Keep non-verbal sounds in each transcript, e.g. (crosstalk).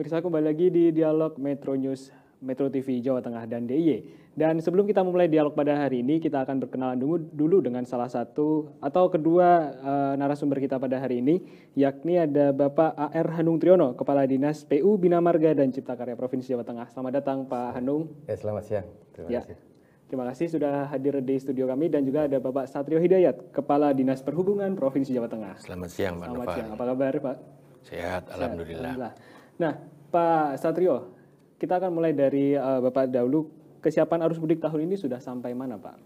Pemirsa kembali lagi di Dialog Metro News Metro TV Jawa Tengah dan DIY. Dan sebelum kita memulai dialog pada hari ini, kita akan berkenalan dulu, dulu dengan salah satu atau kedua uh, narasumber kita pada hari ini, yakni ada Bapak AR Hanung Triono, Kepala Dinas PU Bina Marga dan Cipta Karya Provinsi Jawa Tengah. Selamat datang Pak Hanung. Ya, selamat siang. Terima ya. kasih. Terima kasih sudah hadir di studio kami dan juga ada Bapak Satrio Hidayat, Kepala Dinas Perhubungan Provinsi Jawa Tengah. Selamat siang, Pak Selamat Nova. siang. Apa kabar, Pak? Sehat, Sehat alhamdulillah. Nah, Pak Satrio, kita akan mulai dari uh, Bapak dahulu. Kesiapan arus mudik tahun ini sudah sampai mana, Pak?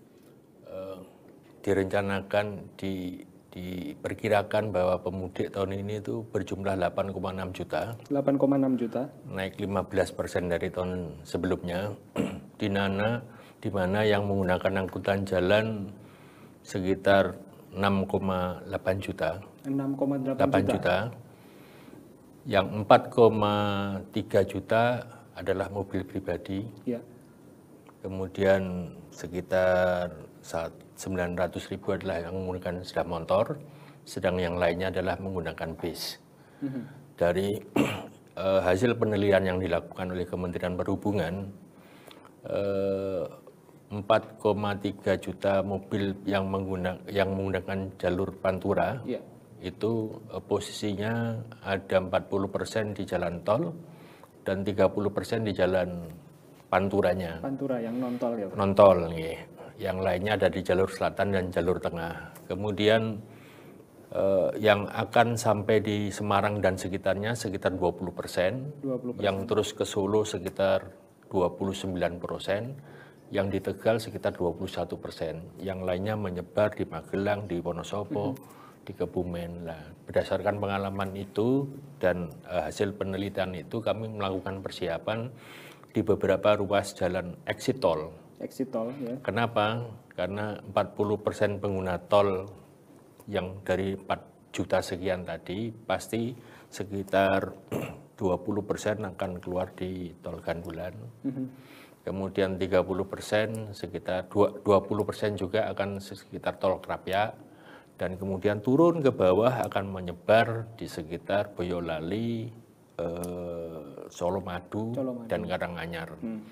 Uh, direncanakan di diperkirakan bahwa pemudik tahun ini itu berjumlah 8,6 juta. 8,6 juta. Naik 15 persen dari tahun sebelumnya. (clears throat) di mana di mana yang menggunakan angkutan jalan sekitar 6,8 juta. 6,8 juta. juta yang 4,3 juta adalah mobil pribadi. Ya. Kemudian sekitar saat 900 ribu adalah yang menggunakan sepeda motor, sedang yang lainnya adalah menggunakan bis. Mm -hmm. Dari uh, (clears throat) hasil penelitian yang dilakukan oleh Kementerian Perhubungan, uh, eh, 4,3 juta mobil yang menggunakan yang menggunakan jalur Pantura. Yeah itu eh, posisinya ada 40% di jalan tol dan 30% di jalan panturanya. Pantura yang non-tol ya? Non-tol, Yang lainnya ada di jalur selatan dan jalur tengah. Kemudian eh, yang akan sampai di Semarang dan sekitarnya sekitar 20%, 20%. yang terus ke Solo sekitar 29%, yang di Tegal sekitar 21%, yang lainnya menyebar di Magelang, di Wonosobo, mm -hmm di Kebumen. Nah, berdasarkan pengalaman itu dan uh, hasil penelitian itu kami melakukan persiapan di beberapa ruas jalan exit tol. Exit tol ya. Kenapa? Karena 40% pengguna tol yang dari 4 juta sekian tadi pasti sekitar 20% (clears throat) akan keluar di tol Gandulan. Mm -hmm. Kemudian 30% sekitar 20% juga akan sekitar tol kerapia dan kemudian turun ke bawah akan menyebar di sekitar Boyolali, eh, Solomadu, Solomadu. dan Karanganyar. Hmm.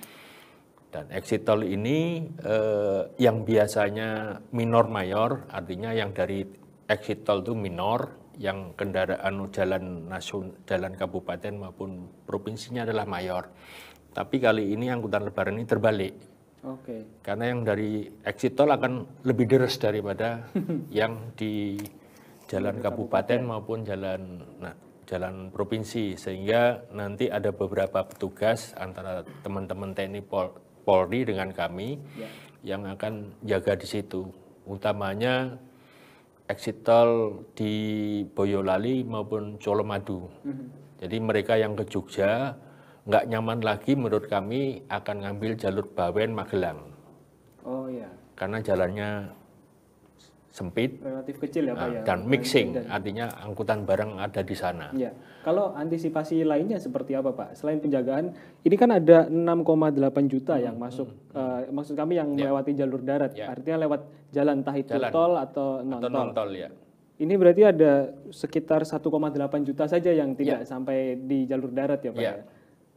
Dan exit tol ini eh, yang biasanya minor mayor, artinya yang dari exit tol itu minor, yang kendaraan jalan nasional, jalan kabupaten maupun provinsinya adalah mayor. Tapi kali ini angkutan lebaran ini terbalik Oke. Okay. Karena yang dari exit tol akan lebih deras daripada (laughs) yang di jalan kabupaten maupun jalan nah, jalan provinsi sehingga nanti ada beberapa petugas antara teman-teman TNI Pol, Polri dengan kami yeah. yang akan jaga di situ. Utamanya exit tol di Boyolali maupun Colomadu. Mm -hmm. Jadi mereka yang ke Jogja nggak nyaman lagi menurut kami akan ngambil jalur Bawen Magelang. Oh iya. Karena jalannya sempit, relatif kecil ya Pak ah, ya. Dan mixing, dan... artinya angkutan barang ada di sana. Ya. Kalau antisipasi lainnya seperti apa Pak? Selain penjagaan, ini kan ada 6,8 juta hmm, yang masuk hmm, uh, maksud kami yang ya. melewati jalur darat. Ya. Artinya lewat jalan entah itu jalan. tol atau non-tol. Atau non-tol ya. Ini berarti ada sekitar 1,8 juta saja yang tidak ya. sampai di jalur darat ya Pak iya. ya?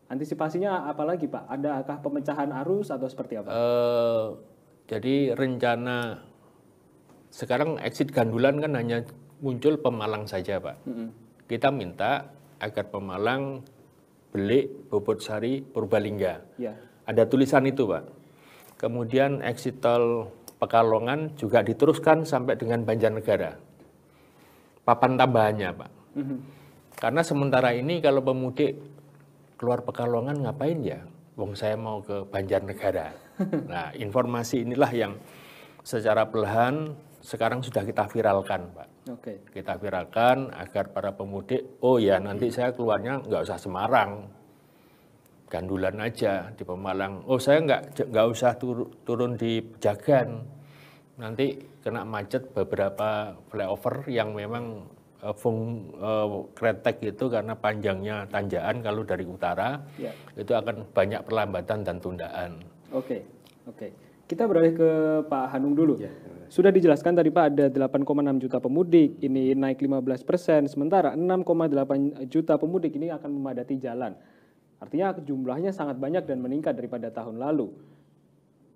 Antisipasinya apalagi Pak? Adakah pemecahan arus atau seperti apa? Uh, jadi rencana sekarang exit gandulan kan hanya muncul Pemalang saja Pak. Mm -hmm. Kita minta agar Pemalang, beli Bobot Sari, Purbalingga. Yeah. Ada tulisan itu Pak. Kemudian exit tol Pekalongan juga diteruskan sampai dengan Banjarnegara. Papan tambahannya Pak. Mm -hmm. Karena sementara ini kalau pemudik keluar Pekalongan ngapain ya? Wong saya mau ke Banjarnegara. (laughs) Nah, informasi inilah yang secara perlahan sekarang sudah kita viralkan, Pak. Oke. Okay. Kita viralkan agar para pemudik, oh ya nanti saya keluarnya nggak usah Semarang, gandulan aja di Pemalang. Oh saya nggak nggak usah turun di Jagan, nanti kena macet beberapa flyover yang memang Eh, fung uh, Kretek itu karena panjangnya tanjakan kalau dari utara ya. itu akan banyak perlambatan dan tundaan. Oke, okay. oke. Okay. Kita beralih ke Pak Hanung dulu. Ya. Sudah dijelaskan tadi Pak ada 8,6 juta pemudik, ini naik 15 persen, sementara 6,8 juta pemudik ini akan memadati jalan. Artinya jumlahnya sangat banyak dan meningkat daripada tahun lalu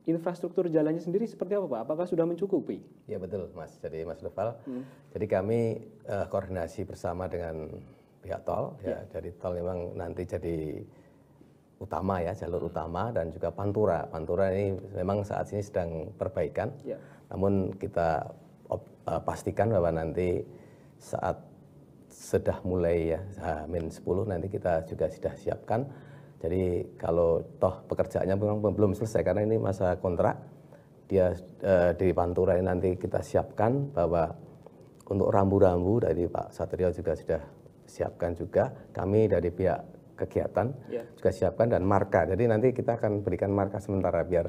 infrastruktur jalannya sendiri seperti apa Pak? Apakah sudah mencukupi? Ya betul Mas. Jadi Mas Leval, hmm. jadi kami uh, koordinasi bersama dengan pihak tol. Ya, ya. Jadi tol memang nanti jadi utama ya, jalur utama dan juga Pantura. Pantura ini memang saat ini sedang perbaikan. Ya. Namun kita op, uh, pastikan bahwa nanti saat sudah mulai ya, min 10 nanti kita juga sudah siapkan jadi kalau toh pekerjaannya memang belum selesai karena ini masa kontrak, dia e, eh, dari Pantura ini nanti kita siapkan bahwa untuk rambu-rambu dari Pak Satrio juga sudah siapkan juga. Kami dari pihak kegiatan yeah. juga siapkan dan marka. Jadi nanti kita akan berikan marka sementara biar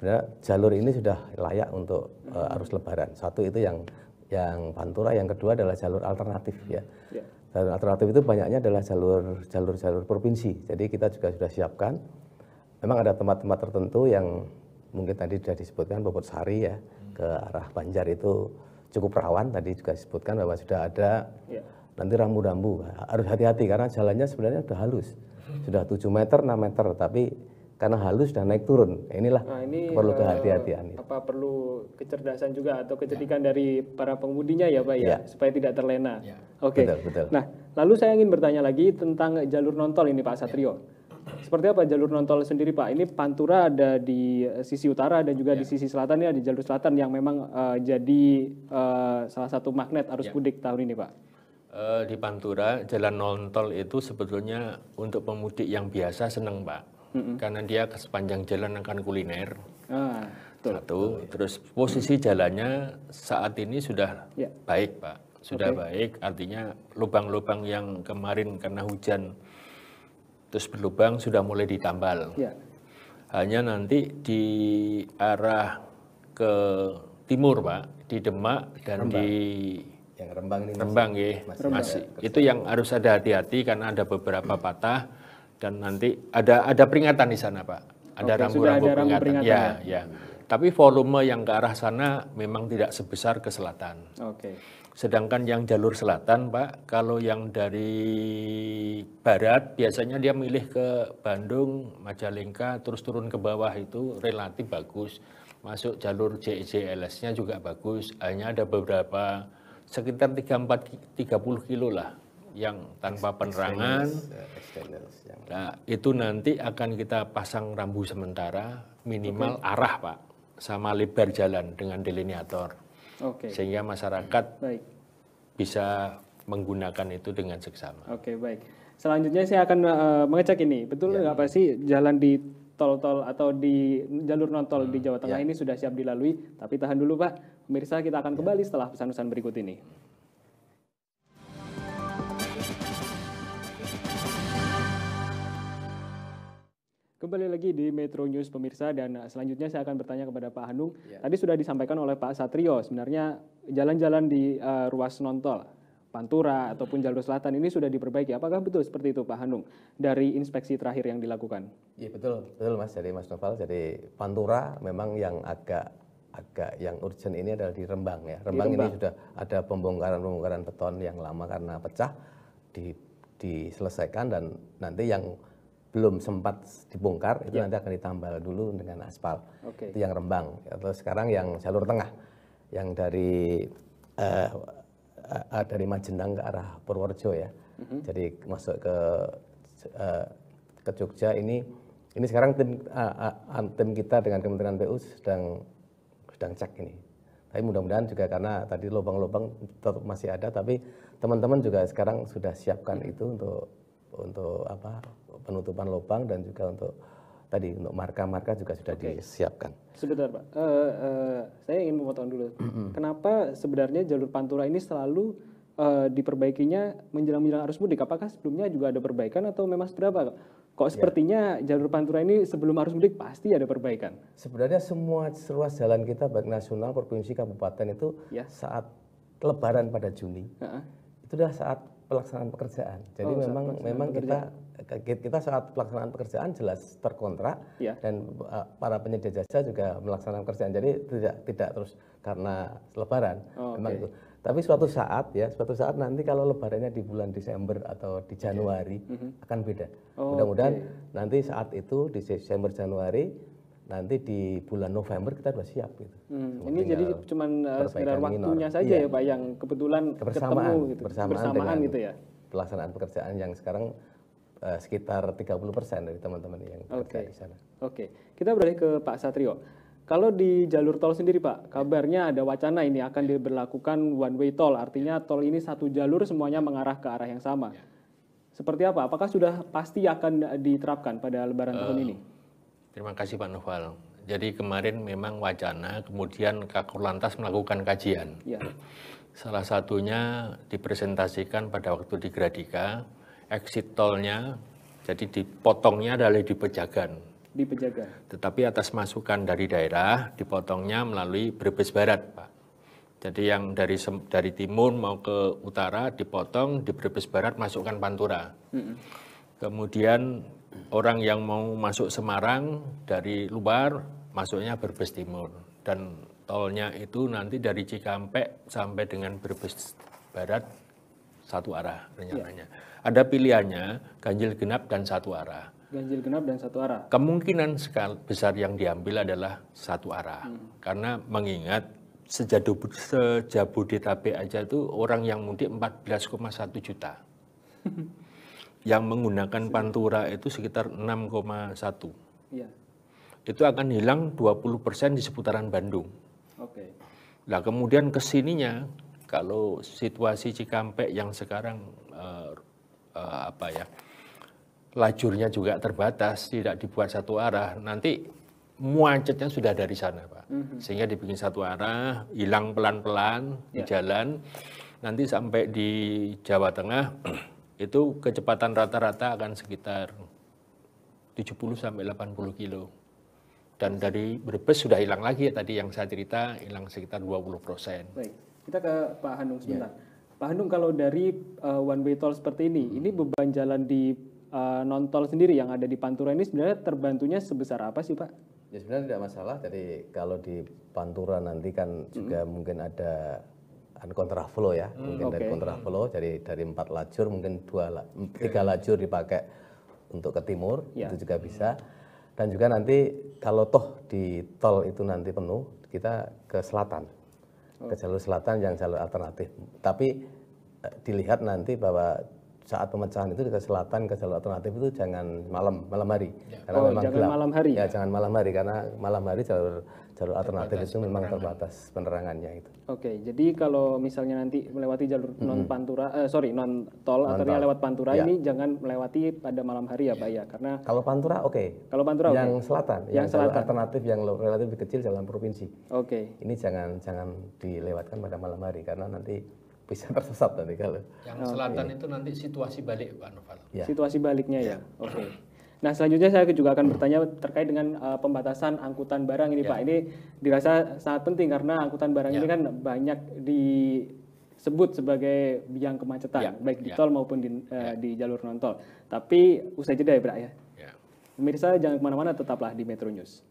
sebenarnya jalur ini sudah layak untuk e, arus lebaran. Satu itu yang yang Pantura, yang kedua adalah jalur alternatif ya. ya jalur alternatif itu banyaknya adalah jalur jalur jalur provinsi. Jadi kita juga sudah siapkan. Memang ada tempat-tempat tertentu yang mungkin tadi sudah disebutkan Bobot Sari ya ke arah Banjar itu cukup rawan tadi juga disebutkan bahwa sudah ada ya. nanti rambu-rambu harus hati-hati karena jalannya sebenarnya sudah halus sudah 7 meter 6 meter tapi karena halus dan naik turun. Inilah nah, ini, perlu eh, kehati-hatian. Apa perlu kecerdasan juga atau ya. kecerdikan ya. dari para pengemudinya ya, Pak ya, ya. supaya tidak terlena. Ya. Oke. Okay. Betul, betul. Nah, lalu saya ingin bertanya lagi tentang jalur nontol ini Pak Satrio. Ya. Seperti apa jalur nontol sendiri Pak? Ini Pantura ada di eh, sisi utara dan juga ya. di sisi selatan ya di jalur selatan yang memang uh, jadi uh, salah satu magnet arus ya. mudik tahun ini Pak. Uh, di Pantura jalan nontol itu sebetulnya untuk pemudik yang biasa senang, Pak hmm karena dia sepanjang jalan akan kuliner. Ah, betul. Satu, terus posisi jalannya saat ini sudah yeah. baik, Pak. Sudah okay. baik, artinya lubang-lubang yang kemarin karena hujan terus berlubang sudah mulai ditambal. Yeah. Hanya nanti di arah ke timur, Pak, di Demak dan Rembang. di yang Rembang ini ya. Rembang, masih, ya, masih, masih. ya. itu yang harus ada hati-hati karena ada beberapa patah dan nanti ada ada peringatan di sana Pak. Ada rambu-rambu peringatan. peringatan. Ya, ya, ya. Tapi volume yang ke arah sana memang tidak sebesar ke selatan. Oke. Okay. Sedangkan yang jalur selatan, Pak, kalau yang dari barat biasanya dia milih ke Bandung, Majalengka, terus turun ke bawah itu relatif bagus. Masuk jalur JJLS-nya juga bagus. Hanya ada beberapa sekitar 34 30 kilo lah yang tanpa penerangan. Ya, nah, itu nanti akan kita pasang rambu sementara minimal okay. arah pak, sama lebar jalan dengan delineator, okay. sehingga masyarakat baik. bisa menggunakan itu dengan seksama. Oke okay, baik. Selanjutnya saya akan uh, mengecek ini betul ya. nggak ya. apa sih jalan di tol-tol atau di jalur non-tol hmm, di Jawa Tengah ya. ini sudah siap dilalui. Tapi tahan dulu Pak, pemirsa kita akan ya. kembali setelah pesan-pesan berikut ini. Kembali lagi di Metro News pemirsa dan eh, selanjutnya saya akan bertanya kepada Pak Hanung. Ya. Tadi sudah disampaikan oleh Pak Satrio sebenarnya jalan-jalan di uh, ruas nontol Pantura hmm. ataupun jalur selatan ini sudah diperbaiki. Apakah betul seperti itu Pak Hanung dari inspeksi terakhir yang dilakukan? Iya betul, betul Mas. Jadi Mas Noval, jadi Pantura memang yang agak agak yang urgent ini adalah di Rembang ya. Rembang, Rembang. ini sudah ada pembongkaran-pembongkaran beton yang lama karena pecah di diselesaikan dan nanti yang belum sempat dibongkar itu yeah. nanti akan ditambal dulu dengan aspal okay. itu yang Rembang atau sekarang yang jalur tengah yang dari uh, uh, dari Majendang ke arah Purworejo ya mm-hmm. jadi masuk ke uh, ke Jogja ini ini sekarang tim uh, uh, tim kita dengan Kementerian PU sedang sedang cek ini tapi mudah-mudahan juga karena tadi lubang-lubang tetap masih ada tapi teman-teman juga sekarang sudah siapkan mm-hmm. itu untuk untuk apa penutupan lubang dan juga untuk tadi untuk marka-marka juga sudah okay. disiapkan. Sebentar Pak, uh, uh, saya ingin memotong dulu. Kenapa sebenarnya jalur Pantura ini selalu uh, diperbaikinya menjelang-menjelang arus mudik? Apakah sebelumnya juga ada perbaikan atau memang sudah apa? Kok ya. sepertinya ya. jalur Pantura ini sebelum arus mudik pasti ada perbaikan? Sebenarnya semua ruas jalan kita baik nasional, provinsi, kabupaten itu ya. saat Lebaran pada Juni uh -huh. adalah saat pelaksanaan pekerjaan. Jadi oh, memang memang kita kita saat pelaksanaan pekerjaan jelas terkontrak ya. dan eh, para penyedia jasa juga melaksanakan pekerjaan. Jadi tidak tidak terus karena lebaran. Oh, memang okay. itu. Tapi suatu saat ya, suatu saat nanti kalau lebarannya di bulan Desember atau di Januari okay. Mhm. akan beda. Oh, Mudah-mudahan okay. nanti saat itu di Desember Januari nanti di bulan November kita sudah siap gitu. Hmm, ini jadi cuma eh, sekedar waktunya minor. saja iya. ya Pak yang kebetulan kebersamaan, ketemu gitu. Bersamaan, bersamaan gitu ya. Pelaksanaan pekerjaan yang sekarang uh, sekitar 30% dari teman-teman yang okay. di sana. Oke, okay. kita beralih ke Pak Satrio. Kalau di jalur tol sendiri Pak, kabarnya ada wacana ini akan diberlakukan one way tol, artinya tol ini satu jalur semuanya mengarah ke arah yang sama. Ya. Seperti apa? Apakah sudah pasti akan diterapkan pada Lebaran uh, tahun ini? Eh, terima kasih Pak Noval. Jadi kemarin memang wacana, kemudian Kak Lantas melakukan kajian. Ya. Salah satunya dipresentasikan pada waktu di Gradika exit tolnya, jadi dipotongnya dari di Pejagan. Di Pejagan. Tetapi atas masukan dari daerah, dipotongnya melalui Brebes Barat, Pak. Jadi yang dari dari timur mau ke utara dipotong di Brebes Barat masukkan Pantura. Mm -hmm. Kemudian orang yang mau masuk Semarang dari Lubar masuknya Brebes Timur dan tolnya itu nanti dari Cikampek sampai dengan Brebes Barat satu arah rencananya. Yeah ada pilihannya ganjil genap dan satu arah. Ganjil genap dan satu arah. Kemungkinan besar yang diambil adalah satu arah. Hmm. Karena mengingat sejadu, sejabodetabek aja itu orang yang mudik 14,1 juta. (laughs) yang menggunakan pantura itu sekitar 6,1. Iya. Itu akan hilang 20% di seputaran Bandung. Oke. Okay. Nah, kemudian kesininya kalau situasi Cikampek yang sekarang uh, apa ya lajurnya juga terbatas, tidak dibuat satu arah. Nanti muacetnya sudah dari sana, Pak. Mm -hmm. Sehingga dibikin satu arah, hilang pelan-pelan yeah. di ya. jalan. Nanti sampai di Jawa Tengah (clears throat) itu kecepatan rata-rata akan sekitar 70 sampai 80 kilo. Dan dari Brebes sudah hilang lagi ya tadi yang saya cerita hilang sekitar 20 persen. Baik, kita ke Pak Hanung sebentar. Ya. Pak Handung kalau dari uh, one way tol seperti ini, hmm. ini beban jalan di uh, non tol sendiri yang ada di Pantura ini sebenarnya terbantunya sebesar apa sih Pak? Ya sebenarnya tidak masalah. Jadi kalau di Pantura nanti kan hmm. juga mungkin ada kontraflow ya, hmm, mungkin okay. dari kontraflow hmm. jadi dari empat lajur mungkin dua tiga lajur dipakai untuk ke timur ya. itu juga hmm. bisa. Dan juga nanti kalau toh di tol itu nanti penuh kita ke selatan ke jalur selatan yang jalur alternatif. Tapi eh, dilihat nanti bahwa saat pemecahan itu ke selatan ke jalur alternatif itu jangan malam malam hari ya. karena oh, memang jangan gelap. malam hari ya, ya jangan malam hari karena malam hari jalur jalur terbatas alternatif itu memang terbatas penerangannya itu. Oke, jadi kalau misalnya nanti melewati jalur mm -hmm. non pantura eh, sorry non tol non lewat pantura ya. ini jangan melewati pada malam hari ya, Pak ya karena Kalau pantura oke. Okay. Kalau pantura yang okay. selatan yang, yang selatan alternatif yang relatif kecil jalan provinsi. Oke. Okay. Ini jangan jangan dilewatkan pada malam hari karena nanti bisa tersesat nanti kalau. Yang okay. selatan itu nanti situasi balik Pak Novel. Ya. Situasi baliknya ya. ya. Oke. Okay. Nah, selanjutnya saya juga akan bertanya terkait dengan uh, pembatasan angkutan barang ini, ya. Pak. Ini dirasa sangat penting karena angkutan barang ya. ini kan banyak disebut sebagai biang kemacetan, ya. baik di ya. tol maupun di, uh, ya. di jalur non tol. Tapi usai jeda ya, Pak ya. ya. Pemirsa jangan kemana-mana, tetaplah di Metro News.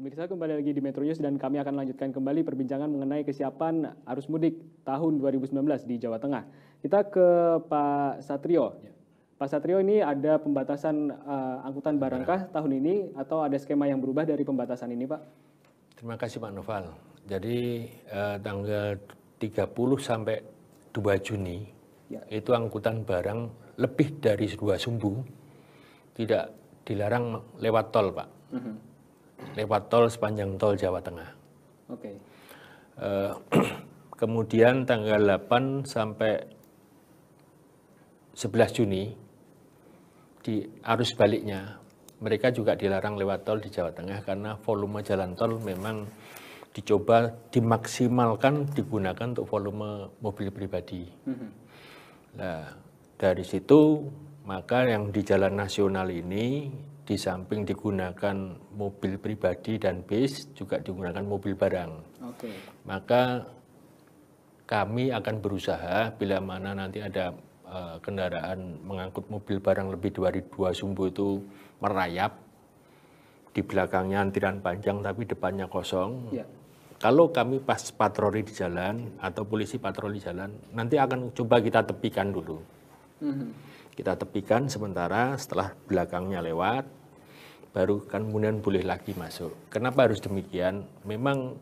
Pemirsa kembali lagi di Metro News dan kami akan lanjutkan kembali perbincangan mengenai kesiapan arus mudik tahun 2019 di Jawa Tengah. Kita ke Pak Satrio. Ya. Pak Satrio ini ada pembatasan uh, angkutan barangkah tahun ini atau ada skema yang berubah dari pembatasan ini Pak? Terima kasih Pak Noval. Jadi uh, tanggal 30 sampai 2 Juni ya. itu angkutan barang lebih dari dua sumbu tidak dilarang lewat tol Pak. Uh mhm. -huh lewat tol sepanjang tol Jawa Tengah. Oke. Okay. Uh, eh, (clears throat) kemudian tanggal 8 sampai 11 Juni di arus baliknya mereka juga dilarang lewat tol di Jawa Tengah karena volume jalan tol memang dicoba dimaksimalkan digunakan untuk volume mobil pribadi. Mm-hmm. Nah, dari situ maka yang di jalan nasional ini di samping digunakan mobil pribadi dan bis juga digunakan mobil barang. Okay. Maka kami akan berusaha bila mana nanti ada uh, kendaraan mengangkut mobil barang lebih dari dua sumbu itu merayap di belakangnya antrian panjang tapi depannya kosong. Yeah. Kalau kami pas patroli di jalan atau polisi patroli jalan, nanti akan coba kita tepikan dulu. Mm -hmm. Kita tepikan sementara setelah belakangnya lewat, baru kan kemudian boleh lagi masuk. Kenapa harus demikian? Memang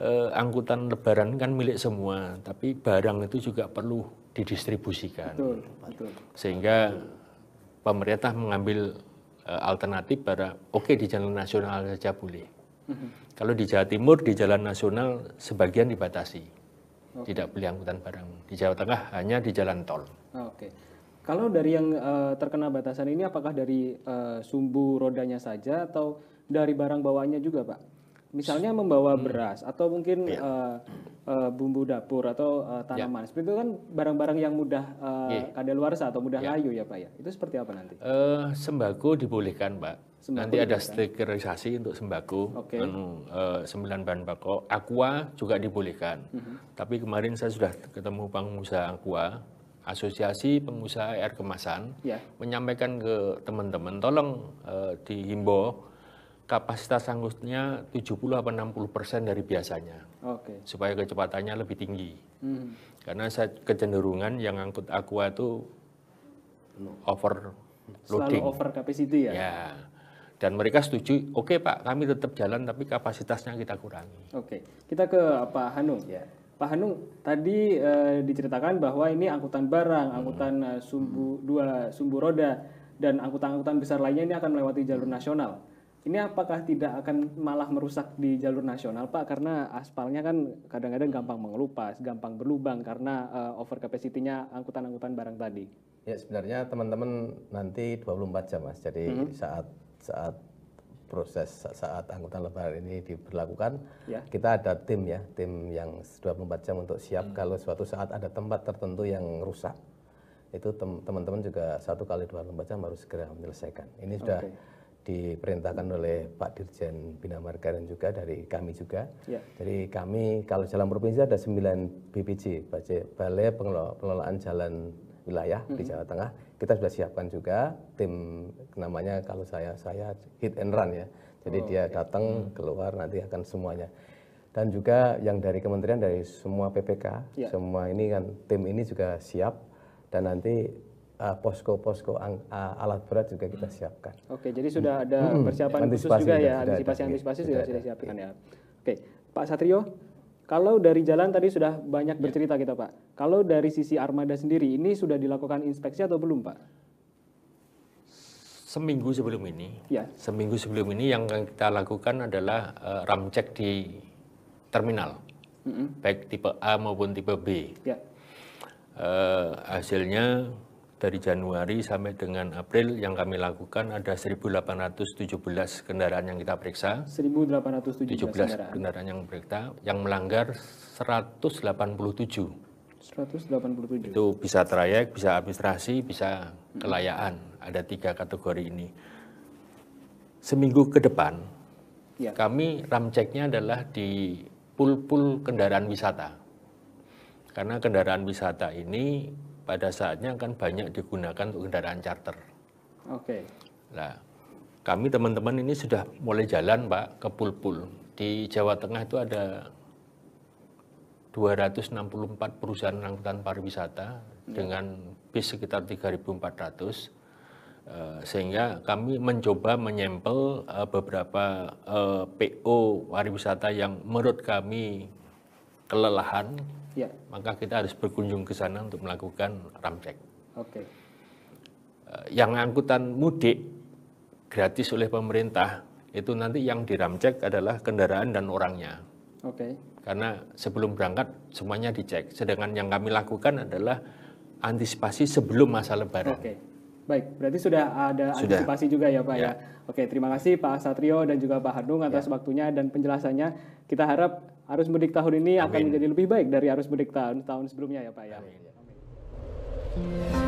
eh, angkutan lebaran kan milik semua, tapi barang itu juga perlu didistribusikan. Betul, betul. Sehingga pemerintah mengambil eh, alternatif pada oke okay, di jalan nasional saja boleh. Mhm. Kalau di Jawa Timur di jalan nasional sebagian dibatasi. Okay. Tidak beli angkutan barang. Di Jawa Tengah hanya di jalan tol. Oke. Okay. Kalau dari yang uh, terkena batasan ini, apakah dari uh, sumbu rodanya saja atau dari barang bawaannya juga, Pak? Misalnya membawa hmm. beras atau mungkin ya. uh, uh, bumbu dapur atau uh, tanaman, Ya. seperti itu kan barang-barang yang mudah uh, yeah. kadaluarsa atau mudah iya. layu ya, Pak ya. Itu seperti apa nanti? Uh, sembako dibolehkan, Pak. Sembako nanti ada stikerisasi untuk sembako, okay. Anu, uh, sembilan bahan pokok. Aqua juga dibolehkan. Uh mhm. -huh. Tapi kemarin saya sudah ketemu pengusaha aqua Asosiasi Pengusaha Air Kemasan ya. menyampaikan ke teman-teman tolong uh, dihimbau kapasitas angkutnya 70 atau 60 persen dari biasanya okay. supaya kecepatannya lebih tinggi hmm. karena saya kecenderungan yang angkut aqua itu over loading selalu over capacity ya, ya. dan mereka setuju oke okay, pak kami tetap jalan tapi kapasitasnya kita kurangi oke okay. kita ke Pak Hanung ya Pak Hanung tadi e, diceritakan bahwa ini angkutan barang, angkutan eh, hmm. sumbu dua sumbu roda dan angkutan-angkutan besar lainnya ini akan melewati jalur hmm. nasional. Ini apakah tidak akan malah merusak di jalur nasional, Pak? Karena aspalnya kan kadang-kadang gampang mengelupas, gampang berlubang karena e, eh, over capacity-nya angkutan-angkutan barang tadi. Ya, sebenarnya teman-teman nanti 24 jam, Mas. Jadi hmm. saat saat proses saat angkutan lebaran ini diberlakukan, ya. kita ada tim ya, tim yang 24 jam untuk siap hmm. kalau suatu saat ada tempat tertentu yang rusak. Itu teman-teman juga satu kali dua puluh jam harus segera menyelesaikan. Ini sudah okay. diperintahkan oleh Pak Dirjen Bina Marga dan juga dari kami juga. Ya. Jadi kami kalau jalan provinsi ada 9 BPJ, Balai Pengelolaan Jalan wilayah di mm-hmm. Jawa Tengah. Kita sudah siapkan juga tim namanya kalau saya saya hit and run ya. Jadi oh, dia okay. datang mm-hmm. keluar nanti akan semuanya. Dan juga yang dari kementerian dari semua PPK, yeah. semua ini kan tim ini juga siap dan nanti uh, posko-posko uh, uh, alat berat juga kita mm-hmm. siapkan. Oke, jadi sudah ada persiapan hmm, khusus juga ya, antisipasi-antisipasi sudah, sudah, sudah, sudah, sudah siapkan ya. Oke, Pak Satrio, kalau dari jalan tadi sudah banyak ya. bercerita kita Pak. Kalau dari sisi armada sendiri, ini sudah dilakukan inspeksi atau belum Pak? Seminggu sebelum ini, ya. seminggu sebelum ini yang kita lakukan adalah uh, eh, ramcek di terminal, mm -hmm. baik tipe A maupun tipe B. Ya. Uh, hasilnya dari Januari sampai dengan April yang kami lakukan ada 1.817 kendaraan yang kita periksa. 1.817 kendaraan. kendaraan yang periksa yang melanggar 187. 187. Itu bisa trayek, bisa administrasi, bisa kelayaan. Ada tiga kategori ini. Seminggu ke depan ya. kami ramceknya adalah di pul-pul kendaraan wisata. Karena kendaraan wisata ini pada saatnya akan banyak digunakan untuk kendaraan charter. Oke. Okay. Nah, kami teman-teman ini sudah mulai jalan, Pak, ke pul-pul. Di Jawa Tengah itu ada 264 perusahaan angkutan pariwisata ya. dengan bis sekitar 3.400 eh, sehingga kami mencoba menyempel eh, beberapa eh, PO pariwisata yang menurut kami kelelahan ya. maka kita harus berkunjung ke sana untuk melakukan ramcek. Oke. Okay. Eh, yang angkutan mudik gratis oleh pemerintah itu nanti yang diramcek adalah kendaraan dan orangnya. Oke. Okay. Karena sebelum berangkat semuanya dicek. Sedangkan yang kami lakukan adalah antisipasi sebelum masa lebaran. Oke. Okay. Baik, berarti sudah ada sudah. antisipasi juga ya Pak ya. ya. Oke, terima kasih Pak Satrio dan juga Pak Hardung atas ya. waktunya dan penjelasannya. Kita harap arus mudik tahun ini Amin. akan menjadi lebih baik dari arus mudik tahun tahun sebelumnya ya Pak ya. Amin. Amin.